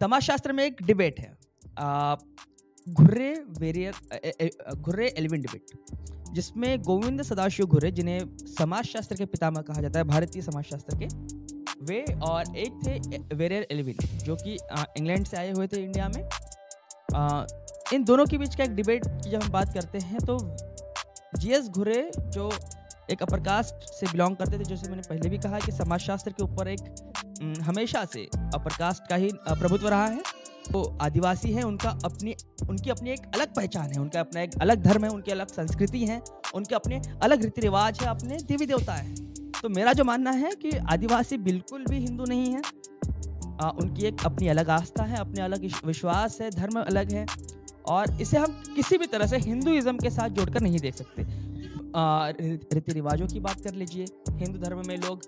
तमाशास्त्र में एक डिबेट है घुर्रे वेरियर घुर्रे एलिविन डिबेट जिसमें गोविंद सदाशिव घुर्रे जिन्हें समाजशास्त्र के पितामह कहा जाता है भारतीय समाजशास्त्र के वे और एक थे वेरियर एलिविन जो कि इंग्लैंड से आए हुए थे इंडिया में आ, इन दोनों के बीच का एक डिबेट की जब हम बात करते हैं तो जी एस घुरे जो एक अपर कास्ट से बिलोंग करते थे जैसे मैंने पहले भी कहा कि समाजशास्त्र के ऊपर एक हमेशा से अपर कास्ट का ही प्रभुत्व रहा है तो आदिवासी हैं उनका अपनी उनकी अपनी एक अलग पहचान है उनका अपना एक अलग धर्म है उनकी अलग संस्कृति है उनके अपने अलग रीति रिवाज है अपने देवी देवता है तो मेरा जो मानना है कि आदिवासी बिल्कुल भी हिंदू नहीं है आ, उनकी एक अपनी अलग आस्था है अपने अलग विश्वास है धर्म अलग है और इसे हम किसी भी तरह से हिंदुइज्म के साथ जोड़कर नहीं देख सकते रीति रिवाजों की बात कर लीजिए हिंदू धर्म में लोग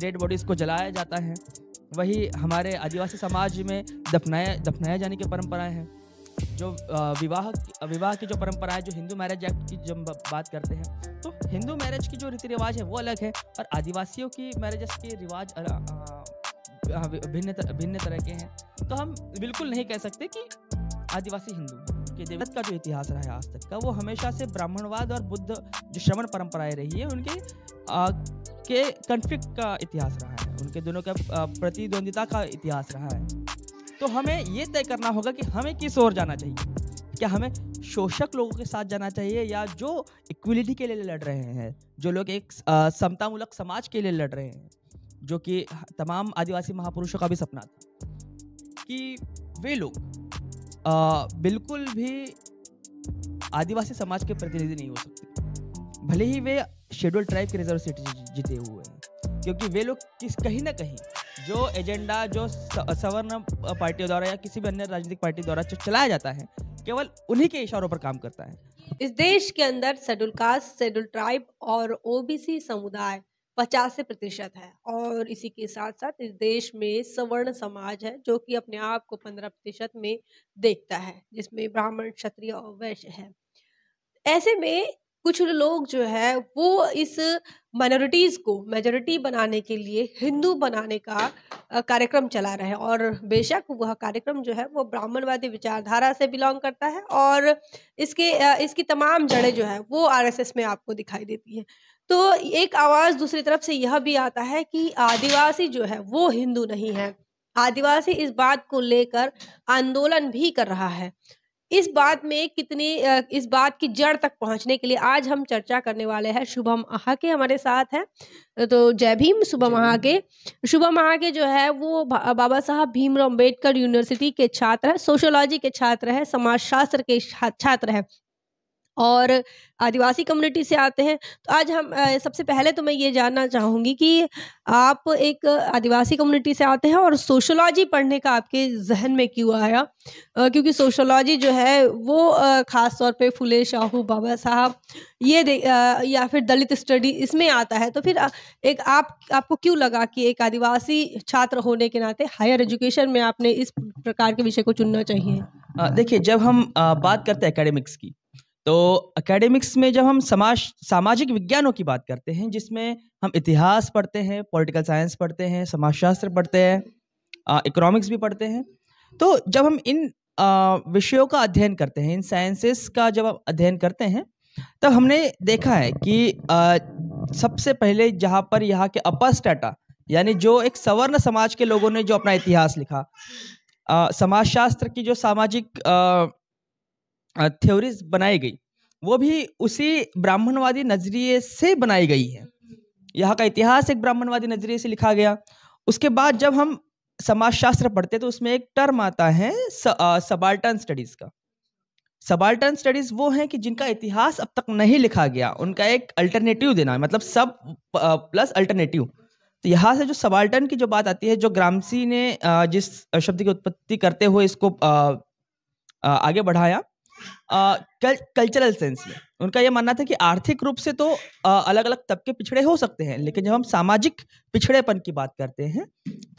डेड बॉडीज़ को जलाया जाता है वही हमारे आदिवासी समाज में दफनाया दफनाए जाने की परंपराएं हैं जो विवाह विवाह की जो परंपरा है जो हिंदू मैरिज एक्ट की जब बात करते हैं तो हिंदू मैरिज की जो रीति रिवाज है वो अलग है और आदिवासियों की मैरिज के रिवाज हाँ, भिन्न भिन्न तरह के हैं तो हम बिल्कुल नहीं कह सकते कि आदिवासी हिंदू के कि देवत का जो इतिहास रहा है आज तक का वो हमेशा से ब्राह्मणवाद और बुद्ध जो श्रवण परंपराएं रही है उनके आ, के कन्फ्लिक्ट का इतिहास रहा है उनके दोनों का प्रतिद्वंदिता का इतिहास रहा है तो हमें ये तय करना होगा कि हमें किस ओर जाना चाहिए क्या हमें शोषक लोगों के साथ जाना चाहिए या जो इक्वलिटी के लिए लड़ रहे हैं जो लोग एक समतामूलक समाज के लिए लड़ रहे हैं जो कि तमाम आदिवासी महापुरुषों का भी सपना था कि वे लोग आ, बिल्कुल भी आदिवासी समाज के प्रतिनिधि नहीं हो सकते भले ही वे शेड्यूल ट्राइब के रिजर्व सीट जीते हुए हैं क्योंकि वे लोग किस कहीं ना कहीं जो एजेंडा जो सवर्ण पार्टी द्वारा या किसी भी अन्य राजनीतिक पार्टी द्वारा जो चलाया जाता है केवल उन्हीं के इशारों पर काम करता है इस देश के अंदर शेड्यूल कास्ट शेड्यूल ट्राइब और ओबीसी समुदाय पचास प्रतिशत है और इसी के साथ साथ इस देश में सवर्ण समाज है जो कि अपने आप को पंद्रह प्रतिशत में देखता है जिसमें ब्राह्मण क्षत्रिय और वैश्य है ऐसे में कुछ लोग जो है वो इस माइनॉरिटीज़ को मेजोरिटी बनाने के लिए हिंदू बनाने का कार्यक्रम चला रहे हैं और बेशक वह कार्यक्रम जो है वो ब्राह्मणवादी विचारधारा से बिलोंग करता है और इसके इसकी तमाम जड़ें जो है वो आरएसएस में आपको दिखाई देती हैं तो एक आवाज दूसरी तरफ से यह भी आता है कि आदिवासी जो है वो हिंदू नहीं है आदिवासी इस बात को लेकर आंदोलन भी कर रहा है इस बात में कितनी इस बात की जड़ तक पहुंचने के लिए आज हम चर्चा करने वाले हैं शुभम के हमारे साथ हैं तो जय भीम शुभम के शुभम के जो है वो बाबा साहब भीमराव अम्बेडकर यूनिवर्सिटी के छात्र हैं सोशोलॉजी के छात्र हैं समाजशास्त्र के छात्र हैं और आदिवासी कम्युनिटी से आते हैं तो आज हम सबसे पहले तो मैं ये जानना चाहूँगी कि आप एक आदिवासी कम्युनिटी से आते हैं और सोशोलॉजी पढ़ने का आपके जहन में क्यों आया क्योंकि सोशोलॉजी जो है वो ख़ास तौर पे फुले शाहू बाबा साहब ये या फिर दलित स्टडी इसमें आता है तो फिर एक आप आपको क्यों लगा कि एक आदिवासी छात्र होने के नाते हायर एजुकेशन में आपने इस प्रकार के विषय को चुनना चाहिए देखिए जब हम बात करते हैं एकेडमिक्स की तो एकेडमिक्स में जब हम समाज सामाजिक विज्ञानों की बात करते हैं जिसमें हम इतिहास पढ़ते हैं पॉलिटिकल साइंस पढ़ते हैं समाजशास्त्र पढ़ते हैं इकोनॉमिक्स भी पढ़ते हैं तो जब हम इन विषयों का अध्ययन करते हैं इन साइंसेस का जब हम अध्ययन करते हैं तब तो हमने देखा है कि आ, सबसे पहले जहाँ पर यहाँ के अपर स्टाटा यानी जो एक सवर्ण समाज के लोगों ने जो अपना इतिहास लिखा समाजशास्त्र की जो सामाजिक थ्योरीज बनाई गई वो भी उसी ब्राह्मणवादी नज़रिए से बनाई गई है यहाँ का इतिहास एक ब्राह्मणवादी नज़रिए से लिखा गया उसके बाद जब हम समाजशास्त्र पढ़ते तो उसमें एक टर्म आता है सबाल्टन स्टडीज़ का सबाल्टन स्टडीज़ वो हैं कि जिनका इतिहास अब तक नहीं लिखा गया उनका एक अल्टरनेटिव देना है मतलब सब प्लस अल्टरनेटिव तो यहाँ से जो सबाल्टन की जो बात आती है जो ग्रामसी ने जिस शब्द की उत्पत्ति करते हुए इसको आगे बढ़ाया कल्चरल सेंस में उनका यह मानना था कि आर्थिक रूप से तो अलग अलग तबके पिछड़े हो सकते हैं लेकिन जब हम सामाजिक पिछड़ेपन की बात करते हैं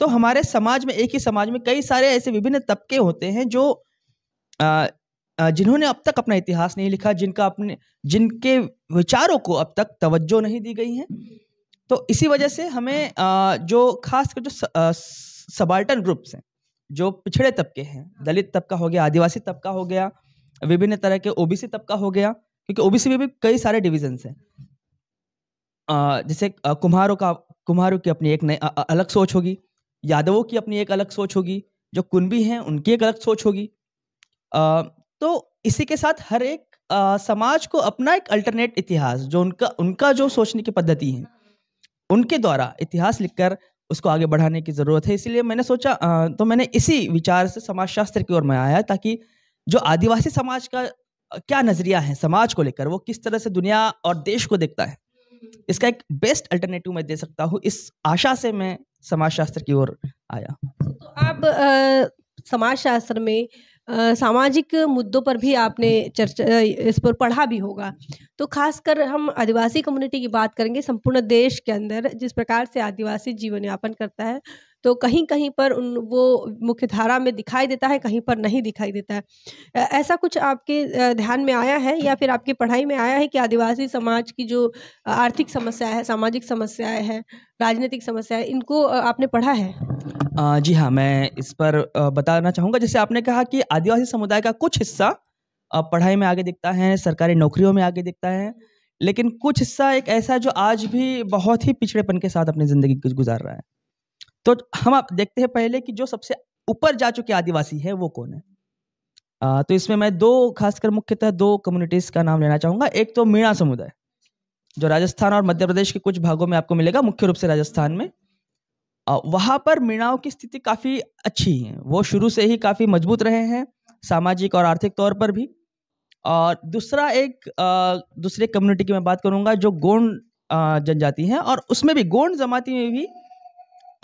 तो हमारे समाज में एक ही समाज में कई सारे ऐसे विभिन्न तबके होते हैं जो आ, जिन्होंने अब तक अपना इतिहास नहीं लिखा जिनका अपने जिनके विचारों को अब तक तवज्जो नहीं दी गई है तो इसी वजह से हमें जो खास कर जो सबाल्टन ग्रुप्स हैं जो पिछड़े तबके हैं दलित तबका हो गया आदिवासी तबका हो गया विभिन्न तरह के ओबीसी तबका हो गया क्योंकि ओबीसी में भी कई सारे डिविजन है जैसे कुम्हारों का कुम्हारों की अपनी एक नई अलग सोच होगी यादवों की अपनी एक अलग सोच होगी जो कुनबी हैं उनकी एक अलग सोच होगी तो इसी के साथ हर एक आ, समाज को अपना एक अल्टरनेट इतिहास जो उनका उनका जो सोचने की पद्धति है उनके द्वारा इतिहास लिखकर उसको आगे बढ़ाने की ज़रूरत है इसलिए मैंने सोचा आ, तो मैंने इसी विचार से समाजशास्त्र की ओर मैं आया ताकि जो आदिवासी समाज का क्या नजरिया है समाज को लेकर वो किस तरह से दुनिया और देश को देखता है इसका एक बेस्ट अल्टरनेटिव मैं दे सकता हूँ इस आशा से मैं समाजशास्त्र की ओर आया तो आप समाजशास्त्र में सामाजिक मुद्दों पर भी आपने चर्चा इस पर पढ़ा भी होगा तो खासकर हम आदिवासी कम्युनिटी की बात करेंगे संपूर्ण देश के अंदर जिस प्रकार से आदिवासी जीवन यापन करता है तो कहीं कहीं पर उन वो मुख्यधारा में दिखाई देता है कहीं पर नहीं दिखाई देता है ऐसा कुछ आपके ध्यान में आया है या फिर आपकी पढ़ाई में आया है कि आदिवासी समाज की जो आर्थिक समस्या है सामाजिक समस्याएं हैं राजनीतिक समस्या है इनको आपने पढ़ा है जी हाँ मैं इस पर बताना चाहूँगा जैसे आपने कहा कि आदिवासी समुदाय का कुछ हिस्सा पढ़ाई में आगे दिखता है सरकारी नौकरियों में आगे दिखता है लेकिन कुछ हिस्सा एक ऐसा जो आज भी बहुत ही पिछड़ेपन के साथ अपनी ज़िंदगी गुजार रहा है तो हम आप देखते हैं पहले कि जो सबसे ऊपर जा चुके आदिवासी है वो कौन है आ, तो इसमें मैं दो खासकर मुख्यतः दो कम्युनिटीज का नाम लेना चाहूंगा एक तो मीणा समुदाय जो राजस्थान और मध्य प्रदेश के कुछ भागों में आपको मिलेगा मुख्य रूप से राजस्थान में वहाँ पर मीणाओं की स्थिति काफ़ी अच्छी है वो शुरू से ही काफ़ी मजबूत रहे हैं सामाजिक और आर्थिक तौर पर भी और दूसरा एक दूसरे कम्युनिटी की मैं बात करूँगा जो गोंड जनजाति है और उसमें भी गोंड जमाती में भी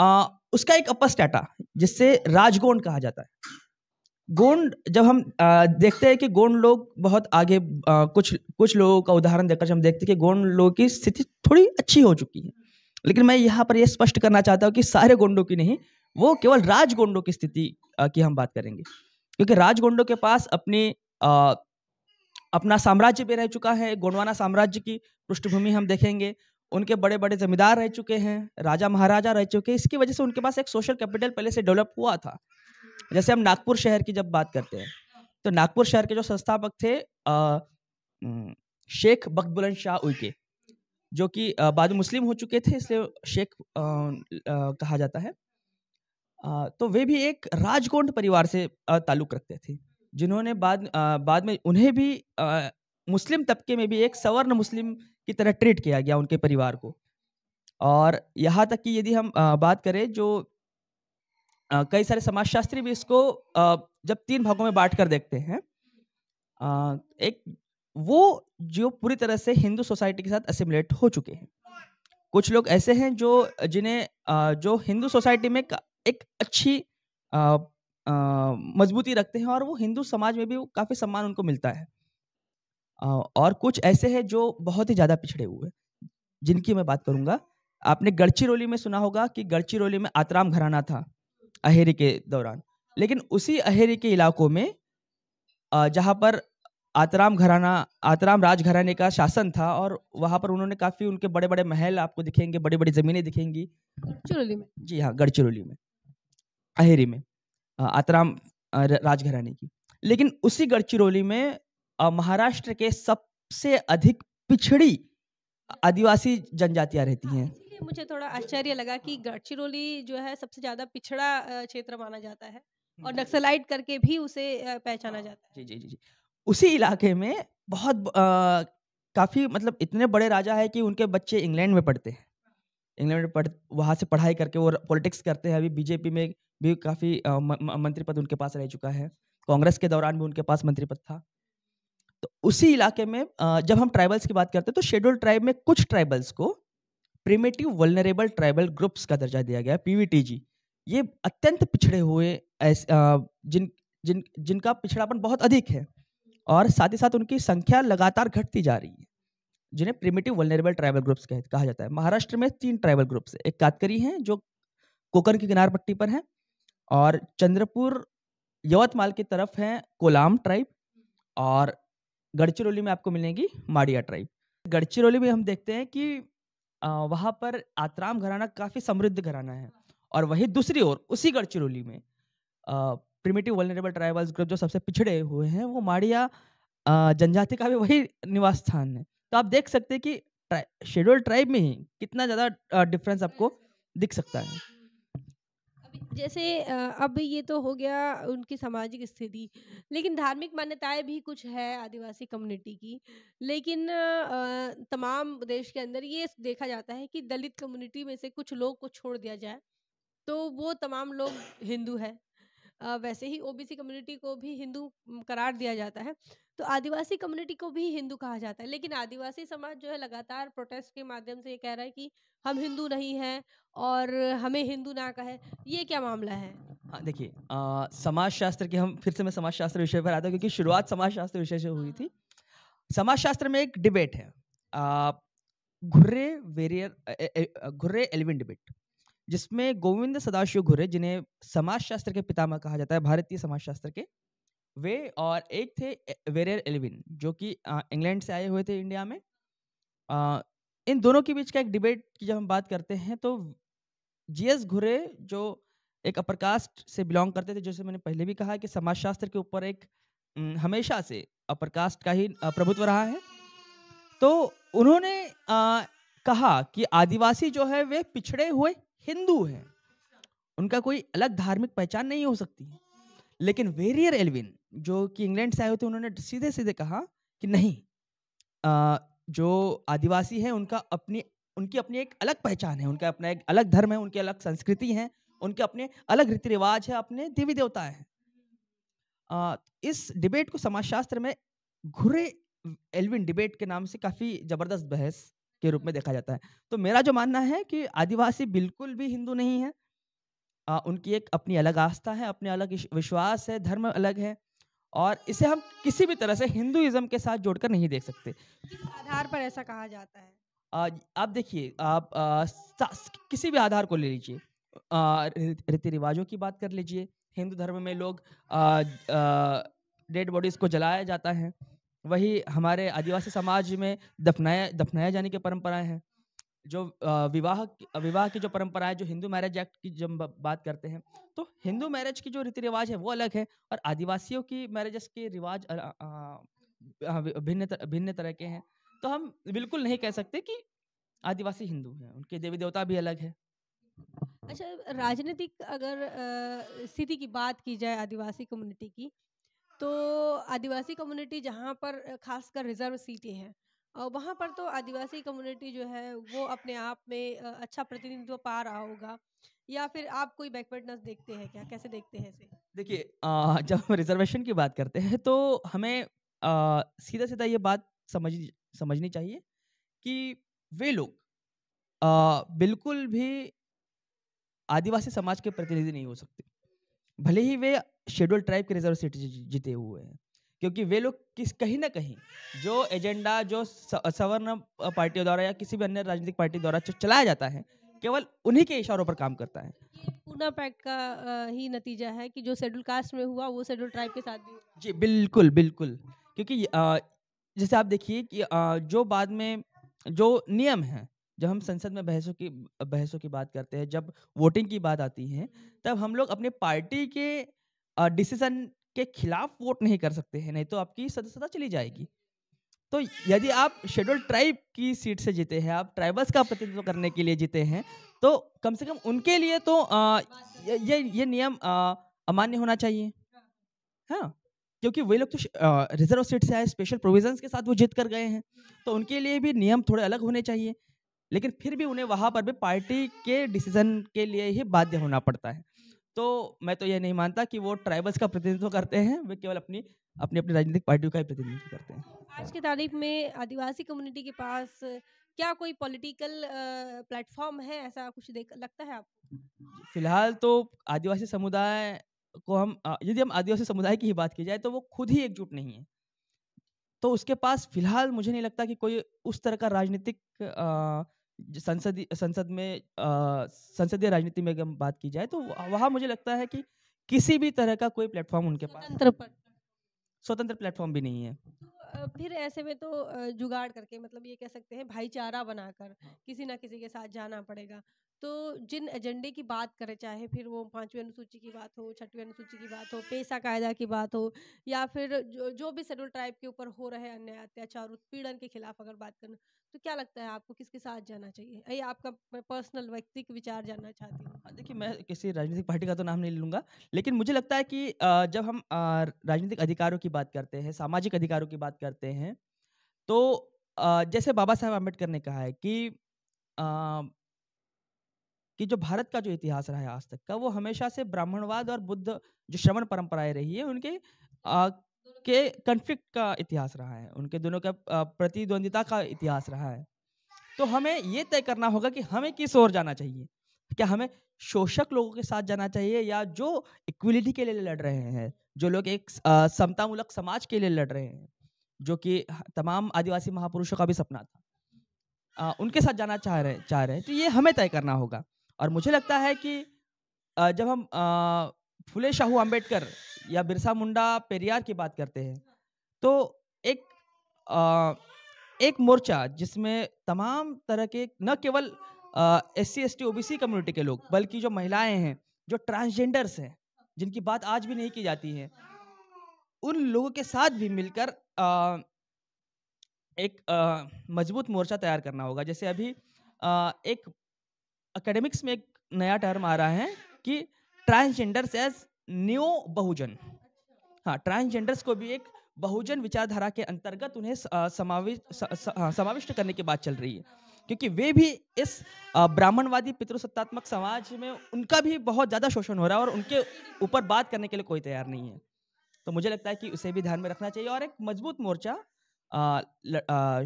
आ, उसका एक अपर स्टेटा जिससे राजगोंड कहा जाता है गोंड जब हम आ, देखते हैं कि गोंड लोग बहुत आगे आ, कुछ कुछ लोगों का उदाहरण देकर हम देखते हैं कि गोंड लोगों की स्थिति थोड़ी अच्छी हो चुकी है लेकिन मैं यहाँ पर यह स्पष्ट करना चाहता हूँ कि सारे गोंडों की नहीं वो केवल राजगोंडों की स्थिति की हम बात करेंगे क्योंकि राजगोंडों के पास अपनी अपना साम्राज्य भी रह चुका है गोंडवाना साम्राज्य की पृष्ठभूमि हम देखेंगे उनके बड़े बड़े जमींदार रह चुके हैं राजा महाराजा रह चुके हैं इसकी वजह से उनके पास एक सोशल कैपिटल पहले से डेवलप हुआ था जैसे हम नागपुर शहर की जब बात करते हैं तो नागपुर शहर के जो संस्थापक थे आ, शेख बकबुलंद शाह उइके जो कि बाद मुस्लिम हो चुके थे इसलिए शेख आ, आ, कहा जाता है आ, तो वे भी एक राजकोंड परिवार से ताल्लुक रखते थे जिन्होंने बाद आ, बाद में उन्हें भी मुस्लिम तबके में भी एक सवर्ण मुस्लिम की तरह ट्रीट किया गया उनके परिवार को और यहाँ तक कि यदि हम बात करें जो कई सारे समाजशास्त्री भी इसको जब तीन भागों में बांट कर देखते हैं एक वो जो पूरी तरह से हिंदू सोसाइटी के साथ असिमुलेट हो चुके हैं कुछ लोग ऐसे हैं जो जिन्हें जो हिंदू सोसाइटी में एक अच्छी मजबूती रखते हैं और वो हिंदू समाज में भी काफ़ी सम्मान उनको मिलता है और कुछ ऐसे हैं जो बहुत ही ज़्यादा पिछड़े हुए हैं, जिनकी मैं बात करूँगा। आपने गढ़चिरौली में सुना होगा कि गढ़चिरौली में आतराम घराना था, अहेरी के दौरान। लेकिन उसी अहेरी के इलाकों में जहाँ पर आतराम घराना आतराम राज घराने का शासन था और वहाँ पर उन्होंने काफ़ी उनके बड़े-बड़े महल आपको दिखेंगे, बड़ी-बड़ी ज़मीनें दिखेंगी। गढ़चिरौली में? जी हाँ, गढ़चिरौली में, अहेरी में। आतराम राजघराने की। लेकिन उसी गढ़चिरौली में महाराष्ट्र के सबसे अधिक पिछड़ी आदिवासी जनजातियां रहती हाँ, हैं मुझे थोड़ा आश्चर्य लगा कि गढ़चिरौली जो है सबसे ज्यादा पिछड़ा क्षेत्र माना जाता है और हम्म। नक्सलाइट करके भी उसे पहचाना हाँ, जाता है जी जी जी उसी इलाके में बहुत आ, काफी मतलब इतने बड़े राजा है कि उनके बच्चे इंग्लैंड में पढ़ते हैं इंग्लैंड में पढ़ वहाँ से पढ़ाई करके वो पॉलिटिक्स करते हैं अभी बीजेपी में भी काफी मंत्री पद उनके पास रह चुका है कांग्रेस के दौरान भी उनके पास मंत्री पद था तो उसी इलाके में जब हम ट्राइबल्स की बात करते हैं तो शेड्यूल ट्राइब में कुछ ट्राइबल्स को प्रिमेटिव वलनरेबल ट्राइबल ग्रुप्स का दर्जा दिया गया है पीवीटीजी ये अत्यंत पिछड़े हुए जिन जिन जिनका पिछड़ापन बहुत अधिक है और साथ ही साथ उनकी संख्या लगातार घटती जा रही है जिन्हें प्रिमेटिव वलनरेबल ट्राइबल ग्रुप्स कहा जाता है महाराष्ट्र में तीन ट्राइबल ग्रुप्स एक कातकरी हैं जो कोकर की किनार पट्टी पर हैं और चंद्रपुर यवतमाल की तरफ हैं कोलाम ट्राइब और गढ़चिरौली में आपको मिलेगी माड़िया ट्राइब गढ़चिरौली में हम देखते हैं कि वहाँ पर आतराम घराना काफ़ी समृद्ध घराना है और वही दूसरी ओर उसी गढ़चिरौली में प्रिमेटिव वलनरेबल ट्राइबल्स ग्रुप जो सबसे पिछड़े हुए हैं वो माड़िया जनजाति का भी वही निवास स्थान है तो आप देख सकते हैं कि शेड्यूल ट्राइब में ही कितना ज़्यादा डिफरेंस आपको दिख सकता है जैसे अब ये तो हो गया उनकी सामाजिक स्थिति लेकिन धार्मिक मान्यताएं भी कुछ है आदिवासी कम्युनिटी की लेकिन तमाम देश के अंदर ये देखा जाता है कि दलित कम्युनिटी में से कुछ लोग को छोड़ दिया जाए तो वो तमाम लोग हिंदू है वैसे ही ओबीसी कम्युनिटी को भी हिंदू करार दिया जाता है तो आदिवासी कम्युनिटी को भी हिंदू कहा जाता है लेकिन आदिवासी समाज जो है लगातार प्रोटेस्ट के माध्यम से ये कह रहा है कि हम हिंदू नहीं हैं और हमें हिंदू ना कहे ये क्या मामला है हाँ देखिए समाज शास्त्र के हम फिर से मैं समाज शास्त्र विषय पर आता हूँ क्योंकि शुरुआत समाज शास्त्र विषय से हुई थी समाज शास्त्र में एक डिबेट है Ghurye Verrier Ghurye Elwin debate जिसमें गोविंद सदाशिव घुर्रे जिन्हें समाज शास्त्र के पितामह कहा जाता है भारतीय समाज शास्त्र के वे और एक थे वेरियर एलविन जो कि इंग्लैंड से आए हुए थे इंडिया में इन दोनों के बीच का एक डिबेट की जब हम बात करते हैं तो जीएस घुरे जो एक अपर कास्ट से बिलोंग करते थे जैसे मैंने पहले भी कहा कि समाजशास्त्र के ऊपर एक हमेशा से अपर कास्ट का ही प्रभुत्व रहा है तो उन्होंने आ, कहा कि आदिवासी जो है वे पिछड़े हुए हिंदू हैं उनका कोई अलग धार्मिक पहचान नहीं हो सकती लेकिन वेरियर एलविन जो कि इंग्लैंड से आए थे उन्होंने सीधे सीधे कहा कि नहीं आ, जो आदिवासी हैं उनका अपनी उनकी अपनी एक अलग पहचान है उनका अपना एक अलग धर्म है उनकी अलग संस्कृति है उनके अपने अलग रीति रिवाज है अपने देवी देवता है इस डिबेट को समाजशास्त्र में घुरे एल्विन डिबेट के नाम से काफ़ी ज़बरदस्त बहस के रूप में देखा जाता है तो मेरा जो मानना है कि आदिवासी बिल्कुल भी हिंदू नहीं है आ, उनकी एक अपनी अलग आस्था है अपने अलग विश्वास है धर्म अलग है और इसे हम किसी भी तरह से हिंदुइज्म के साथ जोड़कर नहीं देख सकते आधार पर ऐसा कहा जाता है आ, आप देखिए आप आ, किसी भी आधार को ले लीजिए रीति रिवाजों की बात कर लीजिए हिंदू धर्म में लोग डेड बॉडीज को जलाया जाता है वही हमारे आदिवासी समाज में दफनाया दफनाया जाने की परंपराएं हैं जो विवाह विवाह की जो परंपरा है जो हिंदू मैरिज एक्ट की जब बात करते हैं तो हिंदू मैरिज की जो रीति रिवाज है वो अलग है और आदिवासियों की मैरिजेस के रिवाज भिन्न भिन्न तरह के हैं तो हम बिल्कुल नहीं कह सकते कि आदिवासी हिंदू हैं उनके देवी देवता भी अलग है अच्छा राजनीतिक अगर स्थिति की बात की जाए आदिवासी कम्युनिटी की तो आदिवासी कम्युनिटी जहाँ पर खासकर रिजर्व सीटें हैं वहाँ पर तो आदिवासी कम्युनिटी जो है वो अपने आप में अच्छा प्रतिनिधित्व पा रहा होगा या फिर आप कोई बैकवर्डनेस देखते हैं क्या कैसे देखते हैं इसे देखिए जब हम रिजर्वेशन की बात करते हैं तो हमें आ, सीधा सीधा ये बात समझ समझनी चाहिए कि वे लोग आ, बिल्कुल भी आदिवासी समाज के प्रतिनिधि नहीं हो सकते भले ही वे शेड्यूल ट्राइब के रिजर्व सीट जीते हुए हैं क्योंकि वे लोग किस कहीं ना कहीं जो एजेंडा जो सवर्ण पार्टियों द्वारा या किसी भी अन्य राजनीतिक पार्टी द्वारा चलाया जाता है केवल उन्हीं के इशारों पर काम करता है पूना पैक्ट का ही नतीजा है कि जो शेड्यूल कास्ट में हुआ वो शेड्यूल ट्राइब के साथ भी जी बिल्कुल बिल्कुल क्योंकि जैसे आप देखिए कि जो बाद में जो नियम है जब हम संसद में बहसों की बहसों की बात करते हैं जब वोटिंग की बात आती है तब हम लोग अपने पार्टी के डिसीजन के खिलाफ वोट नहीं कर सकते हैं नहीं तो आपकी सदस्यता चली जाएगी तो हम्म। यदि आप शेड्यूल ट्राइब की सीट से जीते हैं आप ट्राइबल्स का प्रतिनिधित्व करने के लिए जीते हैं तो कम से कम उनके लिए तो आ, ये ये नियम अमान्य होना चाहिए है हाँ, ना क्योंकि वे लोग तो रिजर्व सीट से आए स्पेशल प्रोविजन के साथ वो जीत कर गए हैं तो उनके लिए भी नियम थोड़े अलग होने चाहिए लेकिन फिर भी उन्हें वहाँ पर भी पार्टी के डिसीजन के लिए ही बाध्य होना पड़ता है तो मैं तो ये नहीं मानता कि वो ट्राइबल्स का प्रतिनिधित्व करते हैं वे केवल अपनी अपनी अपनी राजनीतिक पार्टियों का ही प्रतिनिधित्व करते हैं आज की तारीख में आदिवासी कम्युनिटी के पास क्या कोई पॉलिटिकल प्लेटफॉर्म है ऐसा कुछ देख लगता है आपको फिलहाल तो आदिवासी समुदाय को हम यदि हम आदिवासी समुदाय की ही बात की जाए तो वो खुद ही एकजुट नहीं है तो उसके पास फिलहाल मुझे नहीं लगता कि कोई उस तरह का राजनीतिक संसदीय संसद में संसदीय राजनीति में अगर बात की जाए तो वहाँ मुझे लगता है कि किसी भी तरह का कोई प्लेटफॉर्म उनके पास स्वतंत्र प्लेटफॉर्म भी नहीं है तो, फिर ऐसे में तो जुगाड़ करके मतलब ये कह सकते हैं भाईचारा बनाकर हाँ। किसी ना किसी के साथ जाना पड़ेगा तो जिन एजेंडे की बात करें चाहे फिर वो पांचवी अनुसूची की बात हो छठवीं अनुसूची की बात हो पेशा कायदा की बात हो या फिर जो, जो भी शेड्यूल ट्राइब के ऊपर हो रहे अन्याय अत्याचार उत्पीड़न के खिलाफ अगर बात करना तो क्या लगता है आपको किसके साथ जाना चाहिए ये आपका पर्सनल व्यक्तिक विचार जानना चाहती हूँ हाँ, देखिए मैं किसी राजनीतिक पार्टी का तो नाम नहीं लूंगा लेकिन मुझे लगता है कि जब हम राजनीतिक अधिकारों की बात करते हैं सामाजिक अधिकारों की बात करते हैं तो जैसे बाबा साहेब अम्बेडकर ने कहा है कि कि जो भारत का जो इतिहास रहा है आज तक का वो हमेशा से ब्राह्मणवाद और बुद्ध जो श्रवण परंपराएं रही है उनके के कन्फ्लिक्ट का इतिहास रहा है उनके दोनों का प्रतिद्वंदिता का इतिहास रहा है तो हमें ये तय करना होगा कि हमें किस ओर जाना चाहिए क्या हमें शोषक लोगों के साथ जाना चाहिए या जो इक्वलिटी के लिए लड़ रहे हैं जो लोग एक समतामूलक समाज के लिए लड़ रहे हैं जो कि तमाम आदिवासी महापुरुषों का भी सपना था आ, उनके साथ जाना चाह रहे चाह रहे हैं तो ये हमें तय करना होगा और मुझे लगता है कि आ, जब हम आ, फुले शाहू अंबेडकर या बिरसा मुंडा पेरियार की बात करते हैं तो एक आ, एक मोर्चा जिसमें तमाम तरह के न केवल S C S T O B C community के लोग बल्कि जो महिलाएं हैं जो ट्रांसजेंडर्स हैं जिनकी बात आज भी नहीं की जाती है उन लोगों के साथ भी मिलकर आ, एक मजबूत मोर्चा तैयार करना होगा जैसे अभी आ, एक एकेडमिक्स में एक नया टर्म आ रहा है कि ट्रांसजेंडर्स एज न्यू बहुजन हाँ ट्रांसजेंडर्स को भी एक बहुजन विचारधारा के अंतर्गत उन्हें समाविष्ट हाँ, समाविष्ट करने की बात चल रही है क्योंकि वे भी इस ब्राह्मणवादी पितृसत्तात्मक समाज में उनका भी बहुत ज़्यादा शोषण हो रहा है और उनके ऊपर बात करने के लिए कोई तैयार नहीं है तो मुझे लगता है कि उसे भी ध्यान में रखना चाहिए और एक मजबूत मोर्चा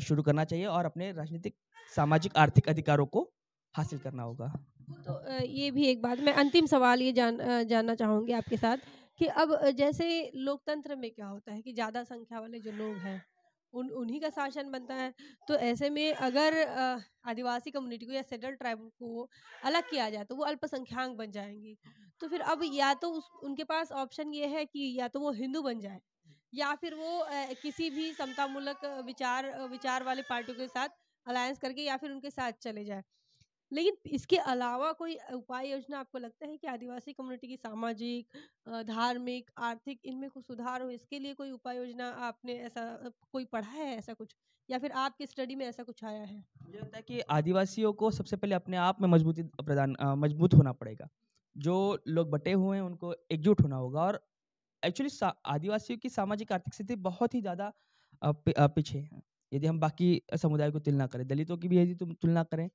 शुरू करना चाहिए और अपने राजनीतिक सामाजिक आर्थिक अधिकारों को हासिल करना होगा तो ये भी एक बात मैं अंतिम सवाल ये जान जानना चाहूँगी आपके साथ कि अब जैसे लोकतंत्र में क्या होता है कि ज़्यादा संख्या वाले जो लोग हैं उन उन्हीं का शासन बनता है तो ऐसे में अगर आदिवासी कम्युनिटी को या सेटल ट्राइब को अलग किया जाए तो वो अल्पसंख्याक बन जाएंगे तो फिर अब या तो उस उनके पास ऑप्शन ये है कि या तो वो हिंदू बन जाए या फिर वो किसी भी समतामूलक विचार विचार वाले पार्टियों के साथ अलायंस करके या फिर उनके साथ चले जाए लेकिन इसके अलावा कोई उपाय योजना आपको लगता है कि आदिवासी कम्युनिटी की सामाजिक धार्मिक आर्थिक इनमें कुछ सुधार हो इसके लिए कोई उपाय योजना आपने ऐसा कोई पढ़ा है ऐसा कुछ या फिर आपकी स्टडी में ऐसा कुछ आया है मुझे लगता है कि आदिवासियों को सबसे पहले अपने आप में मजबूती प्रदान मजबूत होना पड़ेगा जो लोग बटे हुए हैं उनको एकजुट होना होगा और एक्चुअली आदिवासियों की सामाजिक आर्थिक स्थिति बहुत ही ज़्यादा पीछे है यदि हम बाकी समुदाय को तुलना करें दलितों की भी यदि तुलना करें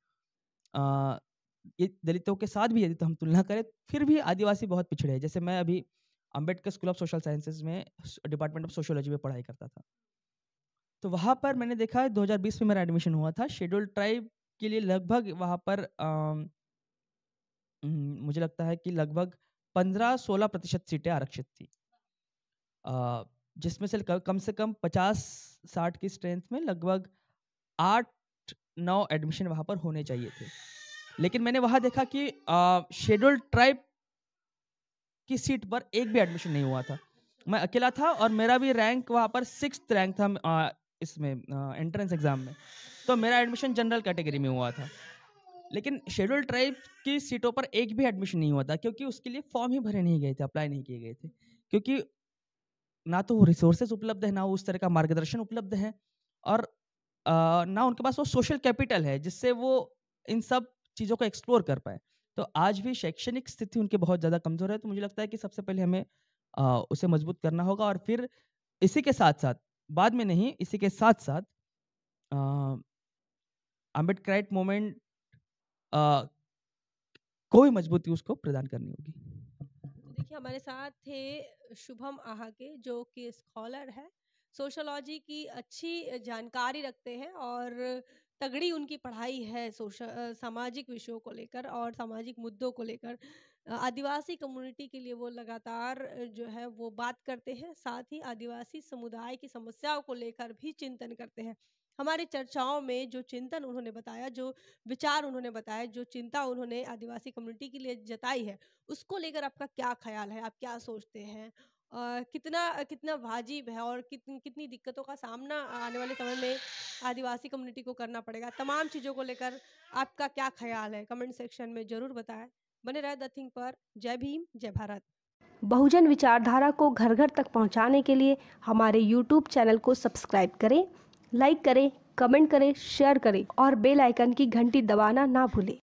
ये दलितों के साथ भी यदि तो हम तुलना करें फिर भी आदिवासी बहुत पिछड़े हैं जैसे मैं अभी Ambedkar school of social sciences में डिपार्टमेंट ऑफ सोशोलॉजी में पढ़ाई करता था तो वहाँ पर मैंने देखा 2020 में मेरा एडमिशन हुआ था शेड्यूल ट्राइब के लिए लगभग वहाँ पर आ, मुझे लगता है कि लगभग पंद्रह सोलह प्रतिशत सीटें आरक्षित थी जिसमें से कम से कम पचास साठ की स्ट्रेंथ में लगभग आठ नौ एडमिशन वहाँ पर होने चाहिए थे लेकिन मैंने वहाँ देखा कि शेड्यूल्ड ट्राइब की सीट पर एक भी एडमिशन नहीं हुआ था मैं अकेला था और मेरा भी रैंक वहाँ पर सिक्स रैंक था आ, इसमें एंट्रेंस एग्ज़ाम में तो मेरा एडमिशन जनरल कैटेगरी में हुआ था लेकिन शेड्यूल ट्राइब की सीटों पर एक भी एडमिशन नहीं हुआ था क्योंकि उसके लिए फॉर्म ही भरे नहीं गए थे अप्लाई नहीं किए गए थे क्योंकि ना तो वो रिसोर्सेज उपलब्ध है ना उस तरह का मार्गदर्शन उपलब्ध है और ना उनके पास वो सोशल कैपिटल है जिससे वो इन सब चीज़ों को एक्सप्लोर कर पाए तो आज भी शैक्षणिक स्थिति उनके बहुत ज़्यादा कमज़ोर है तो मुझे लगता है कि सबसे पहले हमें आ, उसे मजबूत करना होगा और फिर इसी के साथ साथ बाद में नहीं इसी के साथ साथ अम्बेडकराइट मोमेंट को भी मजबूती उसको प्रदान करनी होगी तो देखिए हमारे साथ थे शुभम आहा के जो कि स्कॉलर है सोशलॉजी की अच्छी जानकारी रखते हैं और तगड़ी उनकी पढ़ाई है सोशल सामाजिक विषयों को लेकर और सामाजिक मुद्दों को लेकर आदिवासी कम्युनिटी के लिए वो लगातार जो है वो बात करते हैं साथ ही आदिवासी समुदाय की समस्याओं को लेकर भी चिंतन करते हैं हमारे चर्चाओं में जो चिंतन उन्होंने बताया जो विचार उन्होंने बताया जो चिंता उन्होंने आदिवासी कम्युनिटी के लिए जताई है उसको लेकर आपका क्या ख्याल है आप क्या सोचते हैं कितना कितना वाजिब है और कितनी कितनी दिक्कतों का सामना आने वाले समय में आदिवासी कम्युनिटी को करना पड़ेगा तमाम चीज़ों को लेकर आपका क्या ख्याल है कमेंट सेक्शन में ज़रूर बताएं बने रहे द थिंक पर जय भीम जय भारत बहुजन विचारधारा को घर घर तक पहुंचाने के लिए हमारे YouTube चैनल को सब्सक्राइब करें लाइक करें कमेंट करें शेयर करें और बेल आइकन की घंटी दबाना ना भूलें